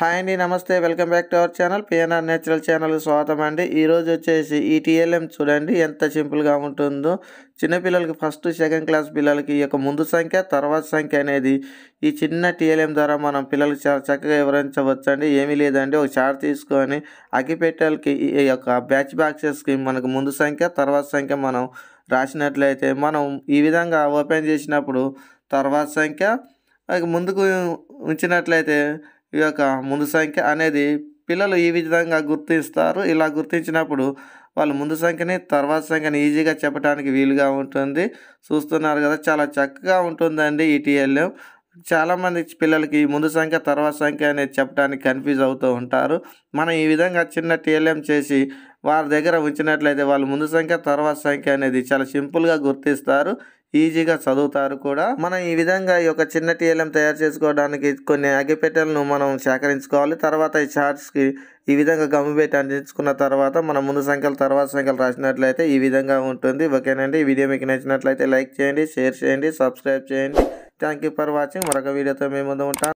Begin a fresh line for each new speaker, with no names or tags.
hi అండి నమస్తే welcome back to our channel PNR natural ఛానల్కి స్వాగతం అండి ఈరోజు వచ్చేసి ఈ టీఎల్ఎం చూడండి ఎంత సింపుల్గా ఉంటుందో చిన్నపిల్లలకి ఫస్ట్ సెకండ్ క్లాస్ పిల్లలకి ఈ యొక్క ముందు సంఖ్య తర్వాత సంఖ్య అనేది ఈ చిన్న టీఎల్ఎం ద్వారా మనం పిల్లలకి చాలా చక్కగా వివరించవచ్చండి ఏమీ లేదండి ఒక చార్ట్ తీసుకొని అగ్గిపెట్టెలకి ఈ యొక్క బ్యాచ్ బాక్సెస్కి మనకు ముందు సంఖ్య తర్వాత సంఖ్య మనం రాసినట్లయితే మనం ఈ విధంగా ఓపెన్ చేసినప్పుడు తర్వాత సంఖ్య ముందుకు ఉంచినట్లయితే ఈ యొక్క ముందు సంఖ్య అనేది పిల్లలు ఈ విధంగా గుర్తిస్తారు ఇలా గుర్తించినప్పుడు వాళ్ళు ముందు సంఖ్యని తర్వాత సంఖ్యని ఈజీగా చెప్పడానికి వీలుగా ఉంటుంది చూస్తున్నారు కదా చాలా చక్కగా ఉంటుందండి ఈ టీఎల్ఎం చాలామంది పిల్లలకి ముందు సంఖ్య తర్వాత సంఖ్య అనేది చెప్పడానికి కన్ఫ్యూజ్ అవుతూ ఉంటారు మనం ఈ విధంగా చిన్న టీఎల్ఎం చేసి వారి దగ్గర ఉంచినట్లయితే వాళ్ళు ముందు సంఖ్య తర్వాత సంఖ్య అనేది చాలా సింపుల్గా గుర్తిస్తారు ఈజీగా చదువుతారు కూడా మనం ఈ విధంగా ఈ యొక్క చిన్న టీఎల్ఎం తయారు చేసుకోవడానికి కొన్ని అగ్గిపెట్టెలను మనం సేకరించుకోవాలి తర్వాత ఈ చార్ట్స్కి ఈ విధంగా గమ్ము పెట్టి అందించుకున్న తర్వాత మనం ముందు సంఖ్యలు తర్వాత సంఖ్యలు రాసినట్లయితే ఈ విధంగా ఉంటుంది ఓకేనండి ఈ వీడియో మీకు నచ్చినట్లయితే లైక్ చేయండి షేర్ చేయండి సబ్స్క్రైబ్ చేయండి థ్యాంక్ ఫర్ వాచింగ్ మరొక వీడియోతో మేము ముందు ఉంటాను